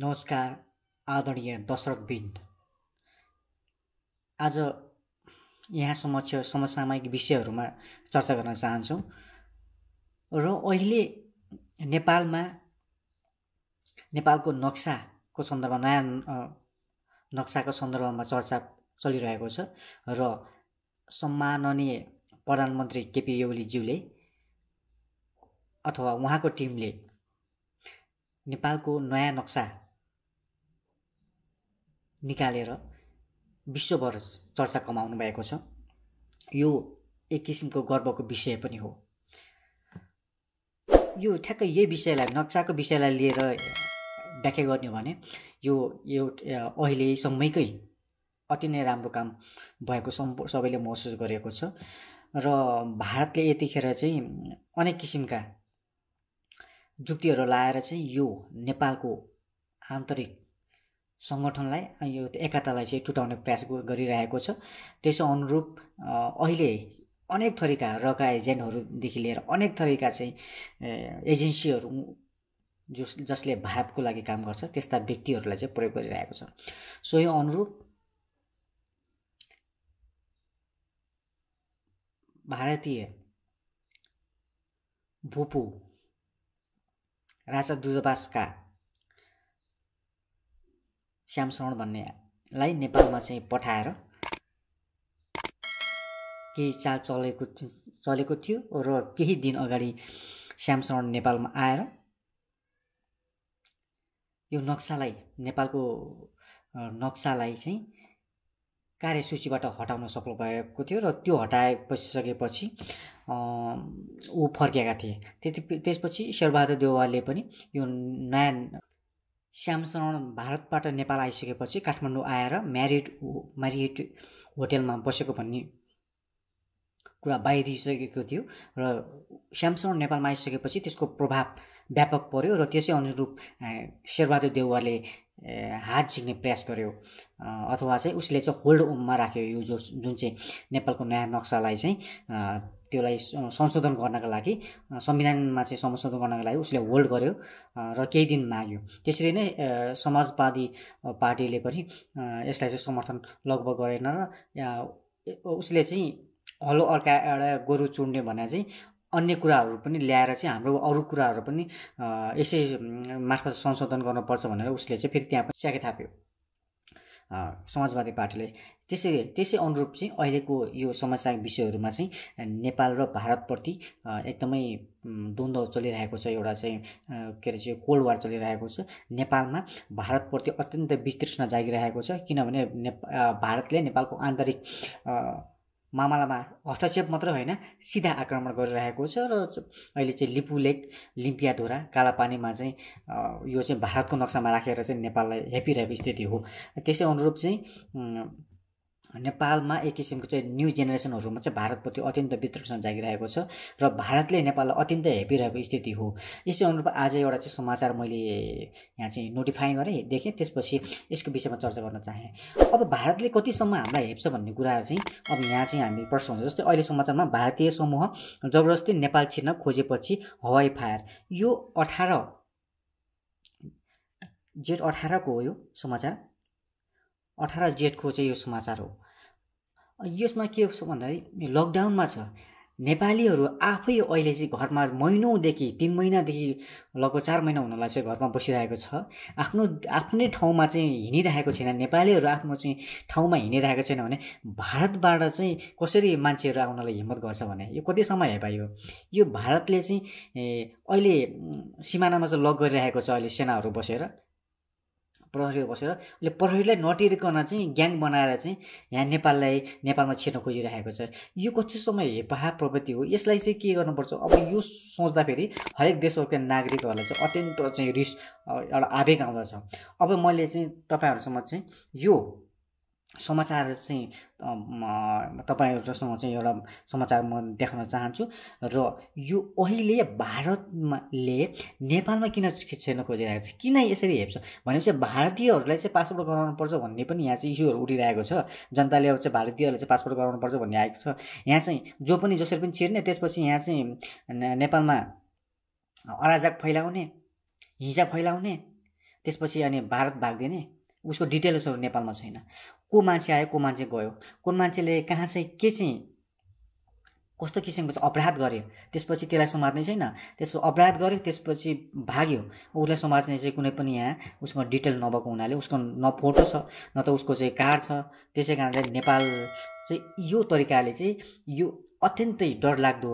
नमस्कार आदरणीय दर्शकवृन्द आज यहाँ समक्ष समसामयिक विषयहरूमा चर्चा गर्न चाहन्छु र अहिले नेपालमा नेपालको नक्साको सन्दर्भमा नयाँ नक्साको सन्दर्भमा चर्चा चलिरहेको छ र सम्माननीय प्रधानमन्त्री केपी ओलीज्यूले अथवा उहाँको टिमले नेपालको नयाँ नक्सा निकालेर विश्वभर चर्चा कमाउनु भएको छ यो एक किसिमको गर्वको विषय पनि हो यो ठ्याक्कै यही विषयलाई नक्साको विषयलाई लिएर व्याख्या गर्ने हो भने यो एउटा अहिलेसम्मकै अति नै राम्रो काम भएको सबैले महसुस गरेको छ र भारतले यतिखेर चाहिँ अनेक किसिमका जुक्तिहरू लाएर चाहिँ यो नेपालको आन्तरिक सङ्गठनलाई यो एकतालाई चाहिँ टुटाउने प्रयास गरिरहेको छ त्यसो अनुरूप अहिले अनेक थरीका रका एजेन्टहरूदेखि लिएर अनेक थरीका चाहिँ एजेन्सीहरू जस जसले भारतको लागि काम गर्छ त्यस्ता व्यक्तिहरूलाई चाहिँ प्रयोग गरिरहेको छ सो यो अनुरूप भारतीय भूपू राजा दूतावासका श्यामशरण भन्नेलाई नेपालमा चाहिँ पठाएर केही चाल चलेको चलेको थियो र केही दिन अगाडि श्यामशरण नेपालमा आएर यो नक्सालाई नेपालको नक्सालाई चाहिँ कार्यसूचीबाट हटाउन सफल भएको थियो र त्यो हटाएपछि सकेपछि ऊ फर्किएका थिए त्यति त्यसपछि शेरबहादुर देवालले पनि यो नयाँ श्यामशरण भारतबाट नेपाल आइसकेपछि काठमाडौँ आएर म्यारिड म्यारिएट होटेलमा बसेको भन्ने कुरा बाहिरिसकेको थियो र श्यामशरण नेपालमा आइसकेपछि त्यसको प्रभाव व्यापक पर्यो र त्यसै अनुरूप शेरबहादुर देउवाले हात झिक्ने प्रयास गर्यो अथवा चाहिँ उसले चाहिँ होल्ड ओममा राख्यो यो जो जुन चाहिँ नेपालको नयाँ नक्सालाई चाहिँ त्यसलाई संशोधन गर्नको लागि संविधानमा चाहिँ संशोधन गर्नको लागि उसले होल्ड गर्यो र केही दिन माग्यो त्यसरी नै समाजवादी पार्टीले पनि यसलाई चाहिँ समर्थन लगभग गरेन र उसले चाहिँ हलो अर्का एउटा गोरु चुन्ने भने चाहिँ अन्य कुराहरू पनि ल्याएर चाहिँ हाम्रो अरू कुराहरू पनि यसै मार्फत संशोधन गर्नुपर्छ भनेर उसले चाहिँ फेरि त्यहाँ पनि च्याके थाप्यो समाजवादी पार्टीले त्यसै त्यसै अनुरूप चाहिँ अहिलेको यो समस्या विषयहरूमा चाहिँ नेपाल र भारतप्रति एकदमै द्वन्द्व चलिरहेको छ एउटा चाहिँ के अरे चाहिँ कोल्ड वार चलिरहेको छ नेपालमा भारतप्रति अत्यन्त विस्तृष्ण जागिरहेको छ किनभने ने भारतले नेपालको आन्तरिक मामलामा हस्तक्षेप मात्रै होइन सिधा आक्रमण गरिरहेको छ र अहिले चाहिँ लिपु लेक लिम्पियाधुरा कालापानीमा चाहिँ यो चाहिँ भारतको नक्सामा राखेर चाहिँ नेपाललाई हेपिरहेको स्थिति हो त्यसै अनुरूप चाहिँ नेपालमा एक किसिमको चाहिँ न्यू जेनेरेसनहरूमा चाहिँ भारतप्रति अत्यन्त वितृष्ण जागिरहेको छ र भारतले नेपाललाई अत्यन्त हेपिरहेको स्थिति हो यसै अनुरूप आज एउटा चाहिँ समाचार मैले यहाँ चाहिँ नोटिफाई गरेँ देखेँ त्यसपछि यसको विषयमा चर्चा गर्न चाहेँ अब भारतले कतिसम्म हामीलाई हेप्छ भन्ने कुराहरू चाहिँ अब यहाँ चाहिँ हामी प्रश्न हुन्छ जस्तै अहिले समाचारमा भारतीय समूह जबरजस्ती नेपाल छिर्न खोजेपछि हवाई फायर यो अठार जेठ अठारको हो यो समाचार अठार जेठको चाहिँ यो समाचार हो यसमा के छ भन्दाखेरि लकडाउनमा छ नेपालीहरू आफै अहिले चाहिँ घरमा महिनौदेखि तिन महिनादेखि लगभग चार महिना हुनलाई चाहिँ घरमा बसिरहेको छ आफ्नो आफ्नै ठाउँमा चाहिँ हिँडिरहेको छैन नेपालीहरू आफ्नो चाहिँ ठाउँमा हिँडिरहेको छैन भने भारतबाट चाहिँ कसरी मान्छेहरू आउनलाई हिम्मत गर्छ भने यो कति समय हे हेपाइयो यो भारतले चाहिँ अहिले सिमानामा चाहिँ लक गरिरहेको छ अहिले सेनाहरू बसेर प्रहरी बसेर उसले प्रहरीलाई नटेरिकन चाहिँ ग्याङ बनाएर चाहिँ यहाँ नेपाललाई नेपालमा छिर्न खोजिरहेको छ यो कतिसम्म हेपा प्रवृत्ति हो यसलाई चाहिँ के गर्नुपर्छ अब यो सोच्दाखेरि हरेक देशका नागरिकहरूलाई चाहिँ अत्यन्त चाहिँ रिस एउटा आवेग आउँदछ अब मैले चाहिँ तपाईँहरूसम्म चाहिँ यो समाचार चाहिँ तपाईँहरूसँग चाहिँ एउटा समाचार म देखाउन चाहन्छु र यो अहिले भारतले नेपालमा किन छेर्न खोजिरहेको छ किन यसरी हेप्छ भनेपछि भारतीयहरूलाई चाहिँ पासपोर्ट गराउनुपर्छ भन्ने पनि यहाँ चाहिँ इस्युहरू उठिरहेको छ जनताले अब चाहिँ भारतीयहरूलाई चाहिँ पासपोर्ट गराउनुपर्छ भन्ने आएको छ यहाँ चाहिँ जो पनि जसरी पनि छिर्ने त्यसपछि यहाँ चाहिँ नेपालमा अराजक फैलाउने हिजा फैलाउने त्यसपछि अनि भारत भागिदिने उसको डिटेल्सहरू नेपालमा छैन को मान्छे आयो को मान्छे गयो कुन मान्छेले कहाँ चाहिँ के चाहिँ कस्तो किसिमको चाहिँ अपराध गर्यो त्यसपछि त्यसलाई समात्ने छैन त्यसपछि अपराध गर्यो त्यसपछि भाग्यो उसलाई समात्ने चाहिँ कुनै पनि यहाँ उसको डिटेल नभएको हुनाले उसको न फोटो छ न त उसको चाहिँ कार्ड छ त्यसै कारणले नेपाल चाहिँ यो तरिकाले चाहिँ यो अत्यन्तै डरलाग्दो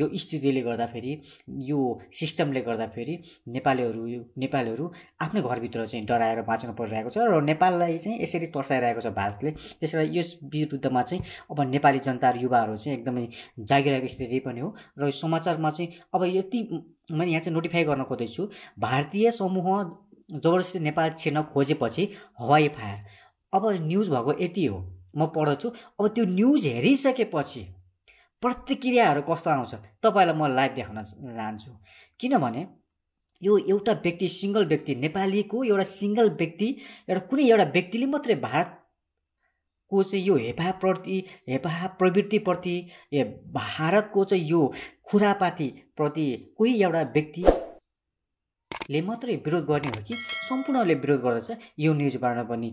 यो स्थितिले गर्दाखेरि यो सिस्टमले गर्दाखेरि नेपालीहरू नेपालीहरू आफ्नै घरभित्र चाहिँ डराएर बाँच्नु परिरहेको छ र नेपाललाई चाहिँ यसरी तर्साइरहेको छ भारतले त्यस कारण यस विरुद्धमा चाहिँ अब नेपाली जनता र युवाहरू चाहिँ एकदमै जागिरहेको स्थिति पनि हो र समाचारमा चाहिँ अब यति मैले यहाँ चाहिँ नोटिफाई गर्न खोज्दैछु भारतीय समूह जबरजस्ती नेपाल छिर्न खोजेपछि हवाई फायर अब न्युज भएको यति हो म पढ्छु अब त्यो न्युज हेरिसकेपछि प्रतिक्रियाहरू कस्तो आउँछ तपाईँलाई म लाइभ देखाउन चाहन्छु किनभने यो एउटा व्यक्ति सिङ्गल व्यक्ति नेपालीको एउटा सिङ्गल व्यक्ति एउटा कुनै एउटा व्यक्तिले मात्रै भारतको चाहिँ यो हेपाप्रति हेपा प्रवृत्तिप्रति भारतको चाहिँ यो खुरापातीप्रति कोही एउटा व्यक्ति ले मात्रै विरोध गर्ने हो कि सम्पूर्णले विरोध गर्दा चाहिँ यो न्युजबाट पनि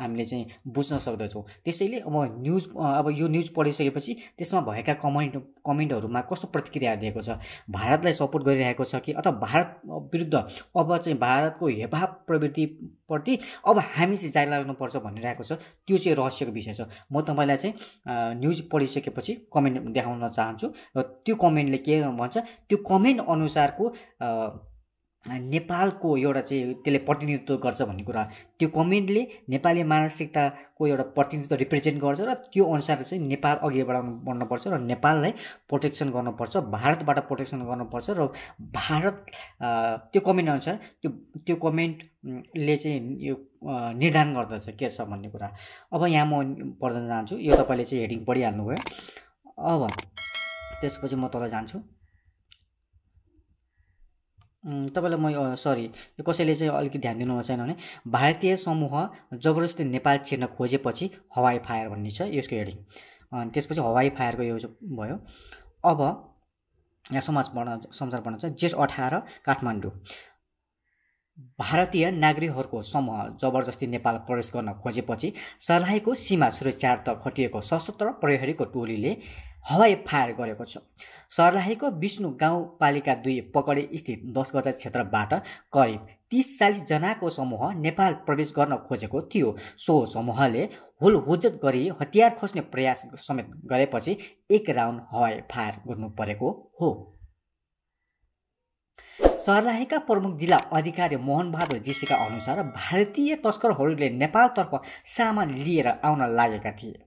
हामीले चाहिँ बुझ्न सक्दछौँ त्यसैले अब न्युज अब यो न्युज पढिसकेपछि त्यसमा भएका कमेन्ट कमेन्टहरूमा कस्तो प्रतिक्रिया दिएको छ भारतलाई सपोर्ट गरिरहेको छ कि अथवा भारत विरुद्ध अब चाहिँ भारतको हेभाव प्रवृत्तिप्रति अब हामी चाहिँ जाइ लाग्नुपर्छ भनिरहेको छ त्यो चाहिँ रहस्यको विषय छ म तपाईँलाई चाहिँ न्युज पढिसकेपछि कमेन्ट देखाउन चाहन्छु र त्यो कमेन्टले के भन्छ त्यो कमेन्ट अनुसारको नेपालको एउटा चाहिँ त्यसले प्रतिनिधित्व गर्छ भन्ने कुरा त्यो कमेन्टले नेपाली मानसिकताको एउटा प्रतिनिधित्व रिप्रेजेन्ट गर्छ र त्यो अनुसार चाहिँ नेपाल अघि बढाउनु बढ्नुपर्छ र नेपाललाई प्रोटेक्सन गर्नुपर्छ भारतबाट प्रोटेक्सन गर्नुपर्छ र भारत त्यो कमेन्ट अनुसार त्यो त्यो कमेन्टले चाहिँ यो निर्धारण गर्दछ के छ भन्ने कुरा अब यहाँ म पढ्न जान्छु यो तपाईँले चाहिँ हेडिङ पढिहाल्नुभयो अब त्यसपछि म तल जान्छु तपाईँलाई म सरी यो कसैले चाहिँ अलिकति ध्यान दिनु छैन भने भारतीय समूह जबरजस्ती नेपाल छिर्न खोजेपछि हवाई फायर भन्ने छ यसको हेडिङ अनि त्यसपछि हवाई फायरको यो भयो अब यहाँ समाज पढ्न समाचार पढ्न छ जेठ अठार काठमाडौँ भारतीय नागरिकहरूको समूह जबरजस्ती नेपाल प्रवेश गर्न खोजेपछि सर्लाहीको सीमा सुरक्षार्थ खटिएको सशस्त्र प्रहरीको टोलीले हवाई फायर गरेको छ सर्लाहीको विष्णु गाउँपालिका दुई पकडी स्थित गजा क्षेत्रबाट करिब तिस चालिसजनाको समूह नेपाल प्रवेश गर्न खोजेको थियो सो समूहले हुलहुजत गरी हतियार खोज्ने प्रयास समेत गरेपछि एक राउन्ड हवाई फायर गर्नु परेको हो सर्लाहेका प्रमुख जिल्ला अधिकारी मोहन बहादुर जीसीका अनुसार भारतीय तस्करहरूले नेपालतर्फ सामान लिएर आउन लागेका थिए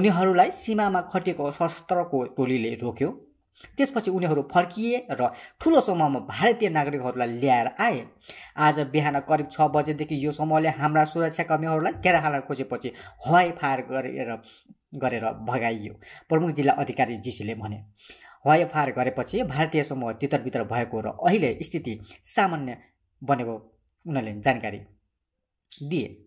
उनीहरूलाई सीमामा खटिएको शस्त्रको टोलीले रोक्यो त्यसपछि उनीहरू फर्किए र ठुलो समूहमा भारतीय नागरिकहरूलाई ल्याएर आए आज बिहान करिब छ बजेदेखि यो समूहले हाम्रा सुरक्षाकर्मीहरूलाई केरा हाल्न खोजेपछि हवाई फायर गरेर गरेर भगाइयो प्रमुख जिल्ला अधिकारी जीसीले भने हवाईफार गरेपछि भारतीय समूह तितरभित्र भएको र अहिले स्थिति सामान्य बनेको उनीहरूले जानकारी दिए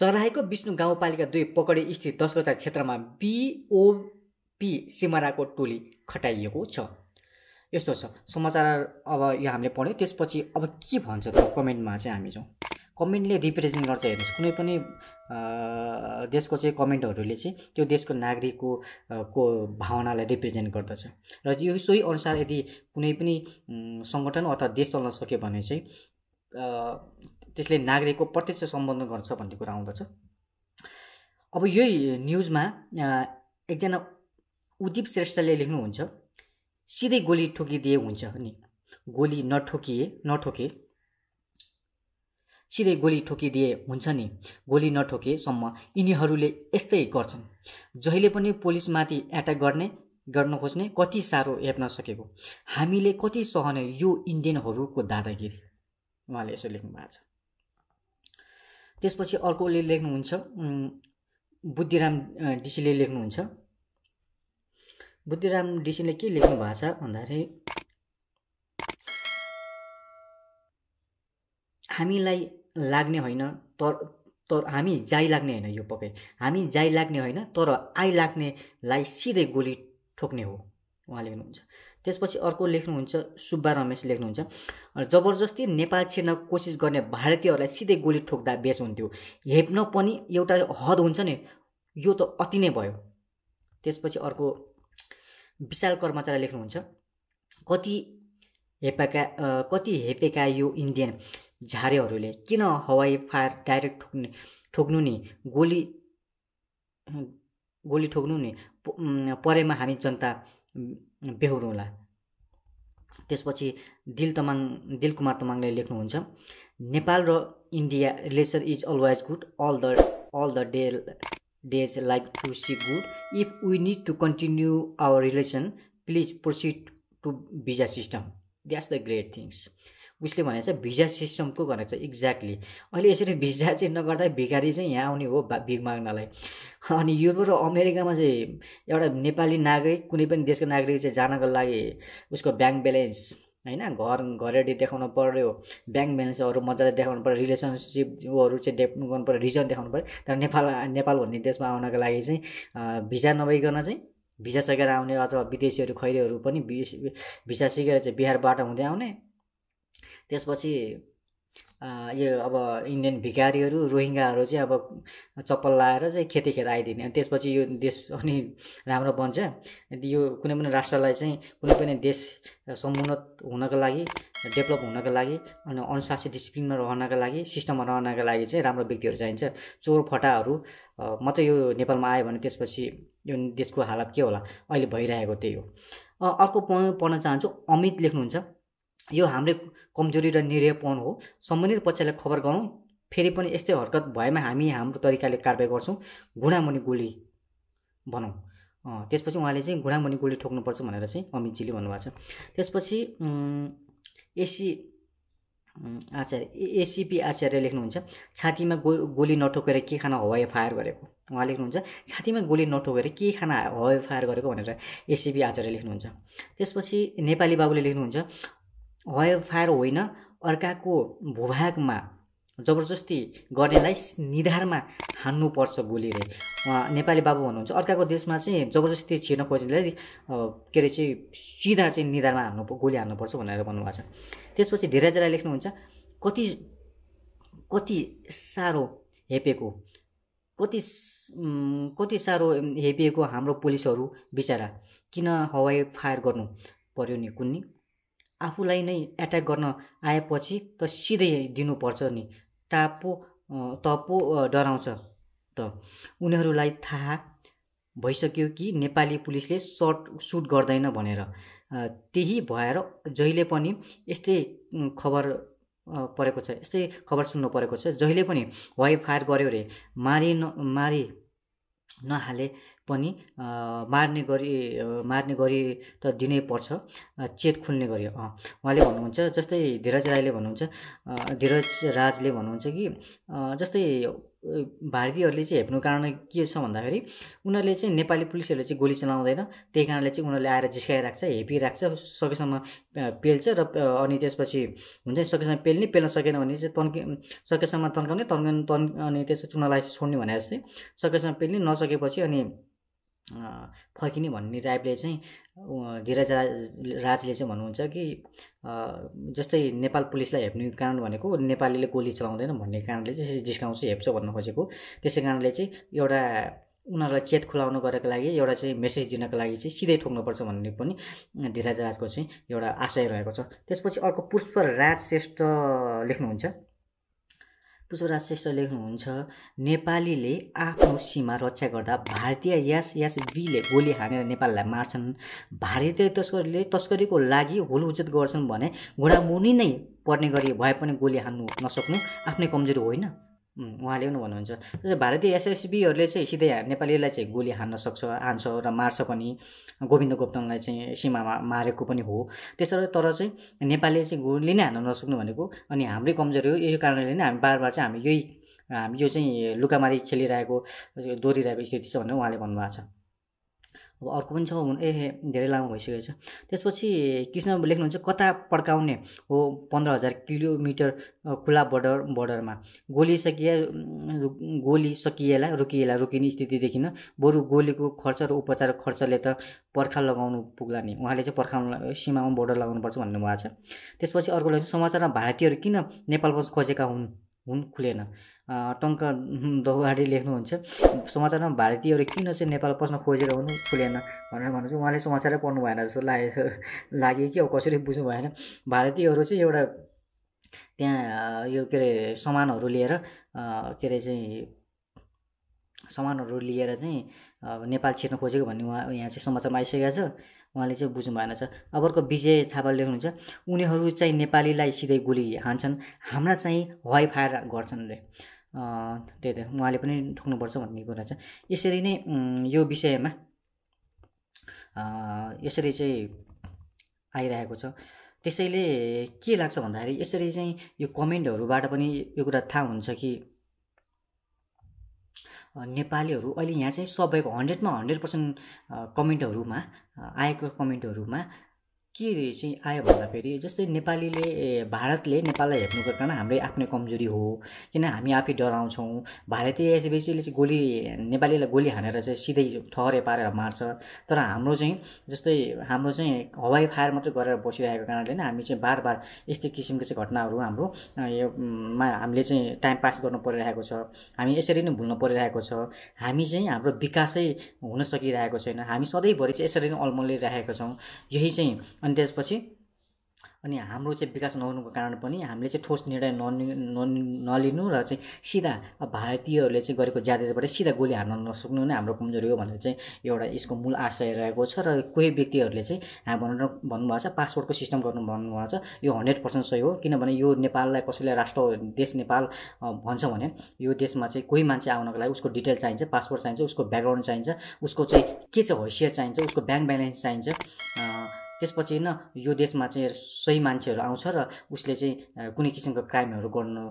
सराहीको विष्णु गाउँपालिका दुई पकडी स्थित गजा क्षेत्रमा बिओपी सिमराको टोली खटाइएको छ यस्तो छ समाचार अब यो हामीले पढ्यौँ त्यसपछि अब के भन्छ त कमेन्टमा चाहिँ हामी जाउँ कमेन्टले रिप्रेजेन्ट गर्छ हेर्नुहोस् कुनै पनि देशको चाहिँ कमेन्टहरूले चाहिँ त्यो देशको नागरिकको को भावनालाई रिप्रेजेन्ट गर्दछ र यो सोही अनुसार यदि कुनै पनि सङ्गठन अथवा देश चल्न सक्यो भने चाहिँ त्यसले नागरिकको प्रत्यक्ष सम्बन्ध गर्छ भन्ने कुरा आउँदछ अब यही न्युजमा एकजना उदीप श्रेष्ठले लेख्नुहुन्छ सिधै गोली ठोकिदिए हुन्छ नि गोली नठोकिए नठोके सिधै गोली ठोकिदिए हुन्छ नि गोली नठोकेसम्म यिनीहरूले यस्तै गर्छन् जहिले पनि पुलिसमाथि एट्याक गर्ने गर्न खोज्ने कति साह्रो हेप्न सकेको हामीले कति सहने यो इन्डियनहरूको दादागिरी उहाँले यसो लेख्नु भएको छ त्यसपछि अर्कोले लेख्नुहुन्छ बुद्धिराम डिसीले लेख्नुहुन्छ बुद्धिराम डिसीले के लेख्नु भएको छ भन्दाखेरि हामीलाई लाग्ने होइन तर तर हामी जाइ लाग्ने होइन यो पक्कै हामी जाइ लाग्ने होइन तर आइलाग्नेलाई लाग्नेलाई सिधै गोली ठोक्ने हो उहाँ लेख्नुहुन्छ त्यसपछि अर्को लेख्नुहुन्छ सुब्बा रमेश लेख्नुहुन्छ जबरजस्ती नेपाल छिर्न कोसिस गर्ने भारतीयहरूलाई सिधै गोली ठोक्दा बेस हुन्थ्यो हेप्न पनि एउटा हद हुन्छ नि यो त अति नै भयो त्यसपछि अर्को विशाल कर्मचारी लेख्नुहुन्छ कति हेपेका कति हेपेका यो इन्डियन झारेहरूले किन हवाई फायर डाइरेक्ट ठोक्ने ठोक्नु नि गोली गोली ठोक्नु नि परेमा हामी जनता बेहोरौँला त्यसपछि दिल तमाङ दिल कुमार तमाङले लेख्नुहुन्छ नेपाल र India relation is always good all the all the day days like to see good if we need to continue our relation please proceed to visa system that's the great things उसले भने चाहिँ visa सिस्टमको गरेको छ exactly अहिले यसरी visa चाहिँ नगर्दा भिखारी चाहिँ यहाँ आउने हो भिख माग्नलाई अनि युरोप र अमेरिकामा चाहिँ एउटा नेपाली नागरिक कुनै पनि देशको नागरिक चाहिँ जानको लागि उसको ब्याङ्क ब्यालेन्स होइन घर घरेडी देखाउनु पऱ्यो ब्याङ्क ब्यालेन्सहरू मजाले देखाउनु पऱ्यो रिलेसनसिपहरू चाहिँ डेप गर्नु पऱ्यो रिजन देखाउनु पऱ्यो तर नेपाल नेपाल भन्ने देशमा आउनको लागि चाहिँ भिजा नभइकन चाहिँ भिसा सकेर आउने अथवा विदेशीहरू खैरेहरू पनि भिसा सिकेर चाहिँ बिहारबाट हुँदै आउने त्यसपछि यो अब इन्डियन भिखारीहरू रोहिङ्गाहरू चाहिँ अब चप्पल लाएर चाहिँ खेती खेत आइदिने अनि त्यसपछि यो देश अनि राम्रो बन्छ यो कुनै पनि राष्ट्रलाई चाहिँ कुनै पनि देश समुन्नत हुनको लागि डेभलप हुनको लागि अनि अनुशासित डिसिप्लिनमा रहनको लागि सिस्टममा रहनको लागि चाहिँ राम्रो व्यक्तिहरू चाहिन्छ चोर फटाहरू मात्रै यो नेपालमा आयो भने त्यसपछि यो देशको हालत के होला अहिले भइरहेको त्यही हो अर्को पढ्न चाहन्छु अमित लेख्नुहुन्छ यो हाम्रो कमजोरी र निर्यापन हो सम्बन्धित पक्षलाई खबर गरौँ फेरि पनि यस्तै हरकत भएमा हामी हाम्रो तरिकाले कारवाही गर्छौँ घुँडामुनि गोली भनौँ त्यसपछि उहाँले चाहिँ घुँडामुनि गोली ठोक्नुपर्छ भनेर चाहिँ अमितजीले भन्नुभएको छ त्यसपछि एसी आचार्य एसिपी आचार्य लेख्नुहुन्छ छातीमा गो गोली नठोकेर के खाना हवाई फायर गरेको उहाँ लेख्नुहुन्छ छातीमा गोली नठोकेर के खाना हवाई फायर गरेको भनेर एसिपी आचार्य लेख्नुहुन्छ त्यसपछि नेपाली बाबुले लेख्नुहुन्छ हयफार होइन अर्काको भूभागमा जबरजस्ती गर्नेलाई निधारमा हान्नुपर्छ गोलीले नेपाली बाबु भन्नुहुन्छ अर्काको देशमा चाहिँ जबरजस्ती छिर्न खोज्नेलाई के अरे चाहिँ सिधा चाहिँ निधारमा हान्नु गोली हान्नुपर्छ भनेर भन्नुभएको छ त्यसपछि धेरैजना लेख्नुहुन्छ कति कति साह्रो हेपेको कति कति साह्रो हेपिएको हाम्रो पुलिसहरू बिचरा किन हवाई फायर गर्नु पर्यो नि कुन्नी आफूलाई नै एट्याक गर्न आएपछि त सिधै दिनुपर्छ नि टापो तपो डराउँछ त उनीहरूलाई थाहा भइसक्यो कि नेपाली पुलिसले सर्ट सुट गर्दैन भनेर त्यही भएर जहिले पनि यस्तै खबर परेको छ यस्तै खबर सुन्नु परेको छ जहिले पनि वाइ फायर गऱ्यो अरे मारि न मारि नहाले पनि मार्ने गरी मार्ने गरी त दिनै पर्छ चेत खुल्ने गरी उहाँले भन्नुहुन्छ जस्तै धीरज राईले भन्नुहुन्छ धीरज राजले भन्नुहुन्छ कि जस्तै भारतीयहरूले चाहिँ हेप्नु कारण के छ भन्दाखेरि उनीहरूले चाहिँ नेपाली पुलिसहरूले चाहिँ गोली चलाउँदैन त्यही कारणले चाहिँ उनीहरूले आएर जिस्काइराख्छ हेपिराख्छ सकेसम्म पेल्छ र अनि त्यसपछि हुन्छ नि सकेसम्म पेल्ने पेल्न सकेन भने चाहिँ तन्कि सकेसम्म तन्काउने तन्काउने तन् अनि त्यसपछि चुनालाई छोड्ने भने जस्तै सकेसम्म पेल्ने नसकेपछि अनि फर्किने भन्ने टाइपले चाहिँ धीरज राजले चाहिँ भन्नुहुन्छ कि जस्तै नेपाल पुलिसलाई हेप्ने कारण भनेको नेपालीले गोली चलाउँदैन भन्ने कारणले चाहिँ जिस्काउँछ हेप्छ भन्न खोजेको त्यसै कारणले चाहिँ एउटा उनीहरूलाई चेत खुलाउनु गरेको लागि एउटा चाहिँ मेसेज दिनको लागि चाहिँ सिधै ठोक्नुपर्छ भन्ने पनि धीरज राजको चाहिँ एउटा आशय रहेको छ त्यसपछि अर्को पुष्प राज श्रेष्ठ लेख्नुहुन्छ पुष्पराज श्रेष्ठ लेख्नुहुन्छ नेपालीले आफ्नो सीमा रक्षा गर्दा भारतीय यास यास बीले गोली हानेर नेपाललाई मार्छन् भारतीय तस्करले तस्करीको लागि होल उचित गर्छन् भने घुँडामुनि नै पर्ने गरी भए पनि गोली हान्नु नसक्नु आफ्नै कमजोरी होइन उहाँले पनि भन्नुहुन्छ जस्तै भारतीय एसएसबीहरूले चाहिँ सिधै नेपालीलाई चाहिँ गोली हान्न सक्छ हान्छ र मार्छ पनि गोविन्द गोप्ताङलाई चाहिँ सीमामा मारेको पनि हो त्यसरी तर चाहिँ नेपालीले चाहिँ गोली नै हान्न नसक्नु भनेको अनि हाम्रै कमजोरी हो यो कारणले नै हामी बार बार चाहिँ हामी यही हामी यो चाहिँ लुकामारी खेलिरहेको दोहोरिरहेको स्थिति छ भनेर उहाँले भन्नुभएको छ अब अर्को पनि छ ए धेरै लामो भइसकेको छ त्यसपछि कृष्ण लेख्नुहुन्छ कता पड्काउने हो पन्ध्र हजार किलोमिटर खुला बर्डर बोर्डरमा गोली सकिए गोली सकिएला रोकिएला रोकिने स्थितिदेखि बरु गोलीको खर्च र उपचार खर्चले त पर्खा लगाउनु पुग्ला नि उहाँले चाहिँ पर्खाउनु सीमामा बोर्डर लगाउनुपर्छ भन्नुभएको छ त्यसपछि अर्को चाहिँ समाचारमा भारतीयहरू किन नेपाल खोजेका हुन् हुन खुलेन टङ्क दौहाडी लेख्नुहुन्छ समाचारमा भारतीयहरू किन चाहिँ नेपाल पस्न खोजेर हुनु खुलेन भनेर भन्नु चाहिँ उहाँले समाचारै पढ्नु भएन जस्तो लाग्यो लाग्यो कि अब कसरी बुझ्नु भएन भारतीयहरू चाहिँ एउटा त्यहाँ यो के अरे सामानहरू लिएर के अरे चाहिँ सामानहरू लिएर चाहिँ नेपाल छिर्न खोजेको भन्ने उहाँ यहाँ चाहिँ समाचारमा आइसकेको छ उहाँले चाहिँ बुझ्नु भएन छ अब अर्को विजय थापाले लेख्नुहुन्छ उनीहरू चाहिँ नेपालीलाई सिधै गोली हान्छन् हाम्रा चाहिँ वाइ फायर गर्छन् रे त्यही त उहाँले पनि ठोक्नुपर्छ भन्ने कुरा छ यसरी नै यो विषयमा यसरी चाहिँ आइरहेको छ त्यसैले के लाग्छ भन्दाखेरि यसरी चाहिँ यो कमेन्टहरूबाट पनि यो कुरा थाहा हुन्छ कि नेपालीहरू अहिले यहाँ चाहिँ सबैको हन्ड्रेडमा हन्ड्रेड पर्सेन्ट कमेन्टहरूमा आएको कमेन्टहरूमा के चाहिँ आयो भन्दाखेरि जस्तै नेपालीले भारतले नेपाललाई हेप्नुको कारण हाम्रै आफ्नै कमजोरी हो किन हामी आफै डराउँछौँ भारतीय एसबिसीले चाहिँ गोली नेपालीलाई गोली हानेर चाहिँ सिधै ठहरे पारेर मार्छ तर हाम्रो चाहिँ जस्तै हाम्रो चाहिँ हवाई फायर मात्रै गरेर बसिरहेको कारणले नै हामी चाहिँ बार बार यस्तै किसिमको चाहिँ घटनाहरू हाम्रो यो हामीले चाहिँ टाइम पास गर्नु परिरहेको छ हामी यसरी नै भुल्नु परिरहेको छ हामी चाहिँ हाम्रो विकासै हुन सकिरहेको छैन हामी सधैँभरि चाहिँ यसरी नै अल्मलिरहेका छौँ यही चाहिँ अनि त्यसपछि अनि हाम्रो चाहिँ विकास नहुनुको कारण पनि हामीले चाहिँ ठोस निर्णय नलिनु र चाहिँ सिधा भारतीयहरूले चाहिँ गरेको ज्यादाबाट सिधा गोली हान्न नसक्नु नै हाम्रो कमजोरी हो भनेर चाहिँ एउटा यसको मूल आशय रहेको छ र कोही व्यक्तिहरूले चाहिँ भनेर भन्नुभएको छ पासपोर्टको सिस्टम गर्नु भन्नुभएको छ यो हन्ड्रेड पर्सेन्ट सही हो किनभने यो नेपाललाई कसैले राष्ट्र देश नेपाल भन्छ भने यो देशमा चाहिँ कोही मान्छे आउनको लागि उसको डिटेल चाहिन्छ पासपोर्ट चाहिन्छ उसको ब्याकग्राउन्ड चाहिन्छ उसको चाहिँ के छ हैसियत चाहिन्छ उसको ब्याङ्क ब्यालेन्स चाहिन्छ त्यसपछि होइन यो देशमा चाहिँ सही मान्छेहरू आउँछ र उसले चाहिँ कुनै किसिमको क्राइमहरू गर्नु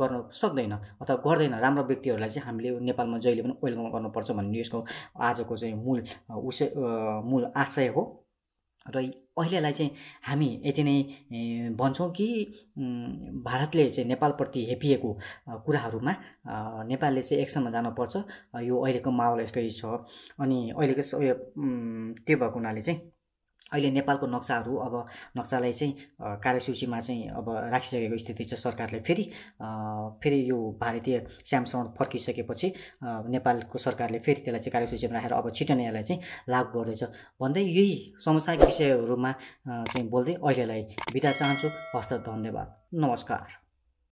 गर्न सक्दैन अथवा गर्दैन राम्रो व्यक्तिहरूलाई चाहिँ हामीले नेपालमा जहिले पनि वेलकम गर्नुपर्छ भन्ने यसको आजको चाहिँ मूल उसै मूल आशय हो र अहिलेलाई चाहिँ हामी यति नै भन्छौँ कि भारतले चाहिँ नेपालप्रति हेपिएको कुराहरूमा नेपालले चाहिँ एक्सनमा जानुपर्छ यो अहिलेको माहौल यस्तै छ अनि अहिलेको त्यो भएको हुनाले चाहिँ अहिले नेपालको नक्साहरू अब नक्सालाई चाहिँ कार्यसूचीमा चाहिँ अब राखिसकेको स्थिति छ सरकारले फेरि फेरि यो भारतीय स्यामसङ फर्किसकेपछि नेपालको सरकारले फेरि त्यसलाई चाहिँ कार्यसूचीमा राखेर अब छिटो नै यसलाई चाहिँ लागू गर्दैछ भन्दै यही समसायिक विषयहरूमा चाहिँ बोल्दै अहिलेलाई बिदा चाहन्छु हस्त धन्यवाद नमस्कार